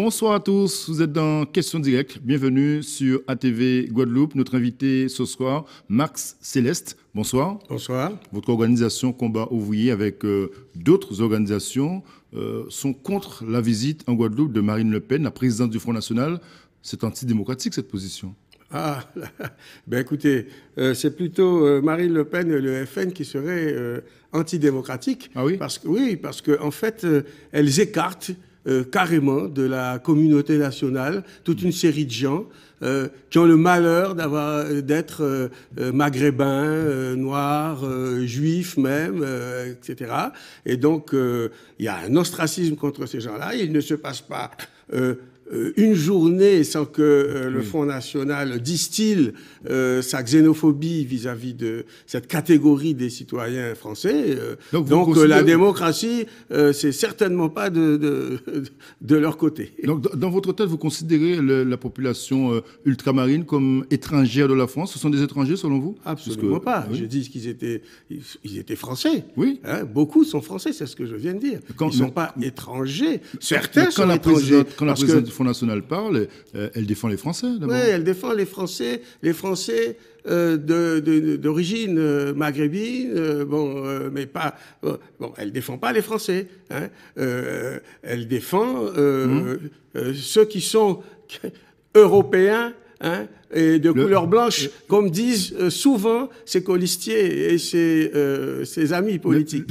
Bonsoir à tous, vous êtes dans Question Directe. Bienvenue sur ATV Guadeloupe. Notre invité ce soir, Max Céleste. Bonsoir. Bonsoir. Votre organisation Combat Ouvrier avec euh, d'autres organisations euh, sont contre la visite en Guadeloupe de Marine Le Pen, la présidente du Front National. C'est antidémocratique cette position. Ah, ben écoutez, euh, c'est plutôt Marine Le Pen et le FN qui seraient antidémocratiques. Ah oui parce Oui, parce qu'en en fait, elles écartent euh, carrément de la communauté nationale, toute une série de gens euh, qui ont le malheur d'avoir euh, d'être maghrébins, noirs, juifs même, etc. Et donc il y a un ostracisme contre ces gens-là. Il ne se passe pas euh, une journée sans que euh, le Front National distille euh, sa xénophobie vis-à-vis de cette catégorie des citoyens français. donc, la démocratie, c'est certainement pas de, de, de, leur côté. Donc dans votre tête, vous considérez la population ultramarine comme étrangère de la France Ce sont des étrangers selon vous Absolument pas. Ah je dis qu'ils étaient, ils, étaient français. Oui. Hein, beaucoup sont français, c'est ce que je viens de dire. Quand, ils ne sont pas étrangers. Certains sont étrangers. Quand la nationale parle, euh, elle défend les Français. Oui, elle défend les Français, les Français euh, d'origine euh, maghrébine, bon, mais pas. Bon, elle défend pas les Français. Hein. elle défend mmh. ceux qui sont européens Hein, et de couleur blanche, comme disent euh, souvent ses colistiers et ses, euh, amis politiques.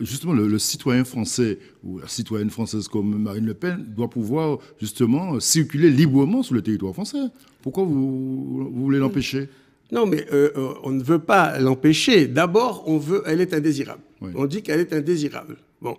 justement, le, citoyen français ou la citoyenne française comme Marine Le Pen doit pouvoir justement circuler librement sur le territoire français. Pourquoi vous, voulez l'empêcher non, mais euh, on ne veut pas l'empêcher. D'abord, on veut, elle est indésirable. On dit qu'elle est indésirable. Bon,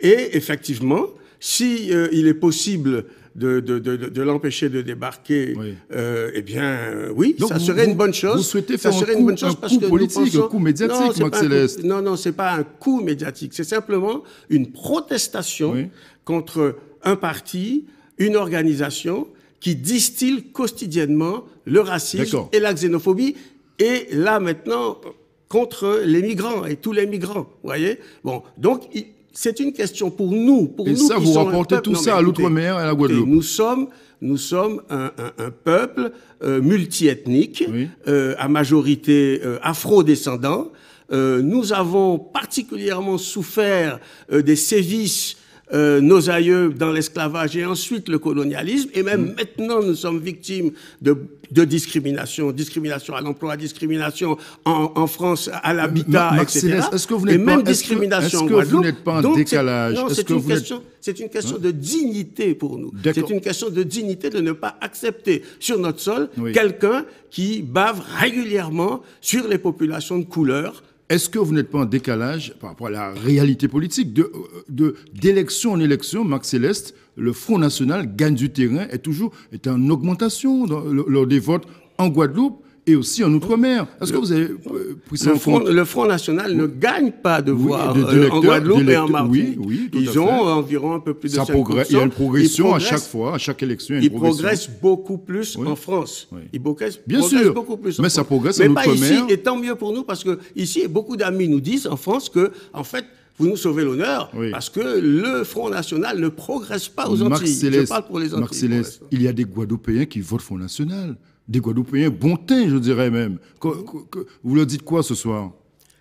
et effectivement, si il est possible de, de, de, l'empêcher de débarquer, euh, eh bien, euh, oui, ça serait une bonne chose. Vous souhaitez faire serait un coup, une bonne chose parce que politique, un coup médiatique, non, Céleste. non, non, c'est pas un coup médiatique. C'est simplement une protestation contre un parti, une organisation qui distille quotidiennement le racisme et la xénophobie. Et là, maintenant, contre les migrants et tous les migrants, vous voyez Bon, donc, c'est une question pour nous, pour nous. ça, vous rapportez tout ça à l'outre-mer et à la Guadeloupe. nous sommes, nous sommes un, un, un peuple euh, multiethnique, euh, à majorité euh, afro-descendant. Euh, nous avons particulièrement souffert euh, des sévices euh, nos aïeux dans l'esclavage et ensuite le colonialisme. Et même mm. maintenant, nous sommes victimes de, discrimination, discrimination à l'emploi, discrimination en, France à l'habitat, etc. Est-ce que vous n'êtes pas, discrimination pas en décalage Non, c'est une, question, hein? de dignité pour nous. C'est une question de dignité de ne pas accepter sur notre sol quelqu'un qui bave régulièrement sur les populations de couleur est-ce que vous n'êtes pas en décalage par rapport à la réalité politique D'élection euh, de, d'élection en élection, Marc Céleste, le Front National gagne du terrain, est toujours est en augmentation lors des votes en Guadeloupe et aussi en Outre-mer. Est-ce que vous avez euh, pris ça le front, Le Front National ne gagne pas de voix euh, en Guadeloupe et en Martinique. Ils ont environ un peu plus de 5%. il y a une progression à chaque fois, à chaque élection. ils progressent beaucoup plus en France. Bien sûr, mais ça progresse mais en Ici, et tant mieux pour nous parce que ici, beaucoup d'amis nous disent en France que, en fait, vous nous sauvez l'honneur parce que le Front National ne progresse pas aux Antilles. les il y a des Guadeloupéens qui votent Front National des Guadeloupéens, bonté, je dirais même. vous leur dites quoi ce soir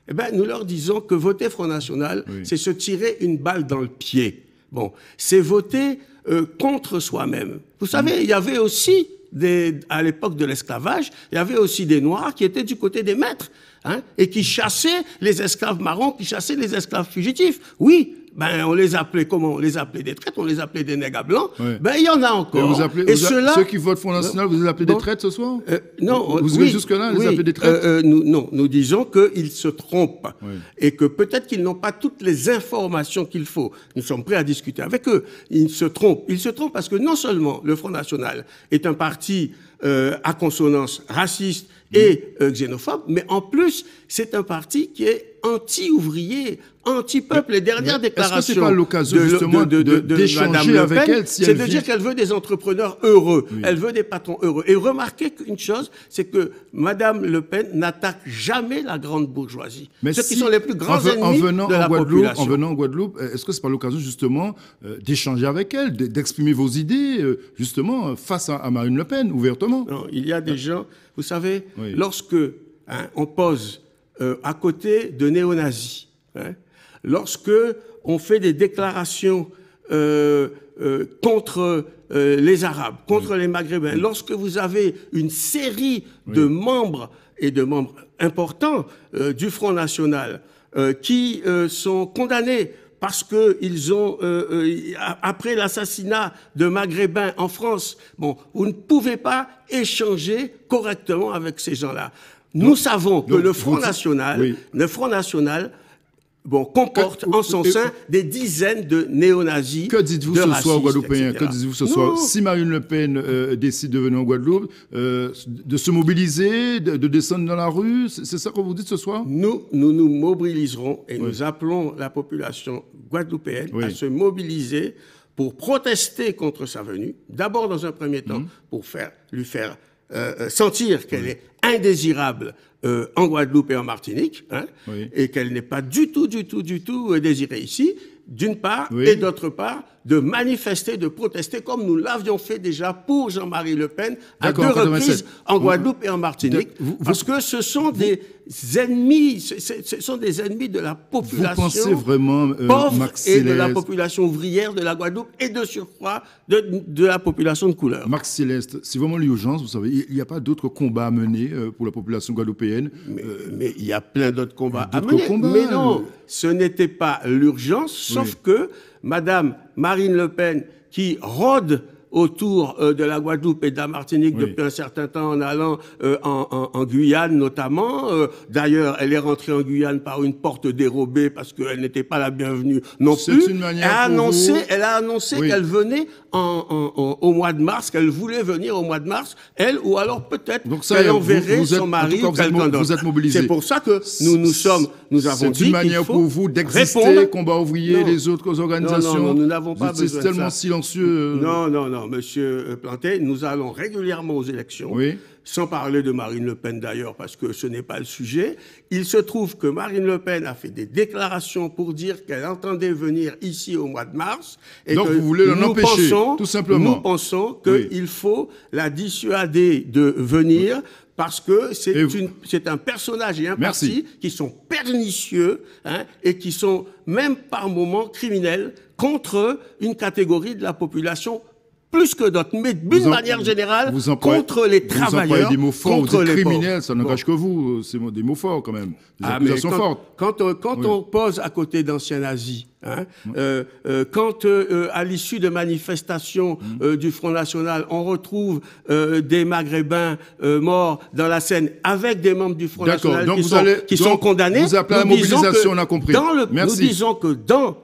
Eh bien, nous leur disons que voter Front National, c'est se tirer une balle dans le pied. Bon, c'est voter euh, contre soi-même. Vous savez, mm. il y avait aussi, des, à l'époque de l'esclavage, il y avait aussi des Noirs qui étaient du côté des maîtres. Hein, et qui chassaient les esclaves marrons, qui chassaient les esclaves fugitifs. Oui, ben, on les appelait comment On les appelait des traîtres, on les appelait des nègres blancs. Ben, il y en a encore. Et, ceux, ceux qui votent Front National, vous les appelez des traîtres ce soir euh, Non. Vous, vous euh, oui, là les appelez des traîtres euh, euh, nous, Non, nous disons qu'ils se trompent et que peut-être qu'ils n'ont pas toutes les informations qu'il faut. Nous sommes prêts à discuter avec eux. Ils se trompent. Ils se trompent parce que non seulement le Front National est un parti à consonance raciste mm. et xénophobe, mais en plus, c'est un parti qui est anti-ouvriers, anti-peuple. Les dernières déclarations que pas l'occasion justement de, d'échanger avec elle, c'est de dire qu'elle veut des entrepreneurs heureux, elle veut des patrons heureux. Et remarquez qu'une chose, c'est que Madame Le Pen n'attaque jamais la grande bourgeoisie, ceux qui sont les plus grands en, ennemis venant de en la Guadeloupe, population. En venant en Guadeloupe, euh, est-ce que ce n'est pas l'occasion justement euh, d'échanger avec elle, d'exprimer vos idées euh, justement face à, Marine Le Pen ouvertement Non, il y a des ah. gens, vous savez, lorsque hein, on pose euh, à côté de néo-nazis. Hein. lorsque on fait des déclarations euh, euh, contre les Arabes, contre les Maghrébins, lorsque vous avez une série de membres et de membres importants du Front National qui sont condamnés parce que ils ont après l'assassinat de Maghrébins en France, bon, vous ne pouvez pas échanger correctement avec ces gens-là nous savons que le Front National, le Front National bon, comporte euh, en son sein des dizaines de néo-nazis. Que dites-vous ce soir aux Que dites-vous ce soir Si Marine Le Pen euh, décide de venir en Guadeloupe, euh, de se mobiliser, de, descendre dans la rue, c'est ça que vous dites ce soir Nous, nous nous mobiliserons et nous appelons la population guadeloupéenne à se mobiliser pour protester contre sa venue, d'abord dans un premier temps mhm. pour faire, lui faire sentir qu'elle est indésirable euh, en Guadeloupe et en Martinique, hein, et qu'elle n'est pas du tout, du tout, du tout euh, désirée ici d'une part, et d'autre part, de manifester, de protester, comme nous l'avions fait déjà pour Jean-Marie Le Pen à deux reprises en Guadeloupe et en Martinique, parce que ce sont des ennemis, ce, sont des ennemis de la population vraiment, euh, pauvre et de la population ouvrière de la Guadeloupe et de surcroît de, la population de couleur. Marc Céleste, c'est vraiment l'urgence, vous savez, il n'y a pas d'autres combats à mener euh, pour la population guadeloupéenne. Euh, mais, il y a plein d'autres combats à mener. mais non, ce n'était pas l'urgence, Sauf que Madame Marine Le Pen, qui rôde autour euh, de la Guadeloupe et de la Martinique depuis un certain temps en allant euh, en, Guyane notamment. Euh, d'ailleurs, elle est rentrée en Guyane par une porte dérobée parce qu'elle n'était pas la bienvenue non plus. Une elle, a annoncé, qu'elle venait en, au mois de mars, qu'elle voulait venir au mois de mars, elle, ou alors peut-être qu'elle enverrait son mari ou quelqu'un d'autre. C'est pour ça que nous, nous sommes, nous avons dit C'est une manière faut pour vous d'exister, combat ouvrier, non. les autres organisations. Non, nous n'avons pas besoin C'est tellement de ça. silencieux. Euh. Non, non, non, monsieur euh, Planté, nous allons régulièrement aux élections. Oui sans parler de Marine Le Pen d'ailleurs, parce que ce n'est pas le sujet. Il se trouve que Marine Le Pen a fait des déclarations pour dire qu'elle entendait venir ici au mois de mars. Et Donc vous voulez l'en empêcher, tout simplement. Nous pensons qu'il faut la dissuader de venir. parce que c'est un personnage et un parti qui sont pernicieux hein, et qui sont même par moments criminels contre une catégorie de la population plus que d'autres, mais d'une manière générale, contre les travailleurs, vous des mots forts, contre vous les criminels, ça n'engage que vous, euh, c'est des mots forts quand même, des ah, accusations quand, fortes. Quand, euh, on pose à côté d'anciens nazis, Hein euh, euh quand euh, à l'issue de manifestations mm-hmm. euh, du Front National, on retrouve des Maghrébins morts dans la Seine avec des membres du Front National qui, sont, allez, condamnés, vous appelez la mobilisation, on a compris. le, Merci. Nous disons que dans,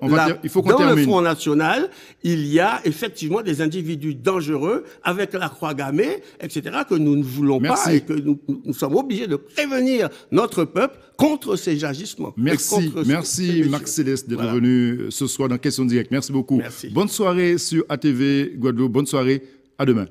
il faut dans le Front National, il y a effectivement des individus dangereux avec la croix gammée, etc., que nous ne voulons pas et que nous, nous sommes obligés de prévenir notre peuple contre ces agissements. Merci, merci Marc Céleste d'être venu euh, ce soir dans Question Direct. Merci beaucoup. Bonne soirée sur ATV Guadeloupe. Bonne soirée. À demain.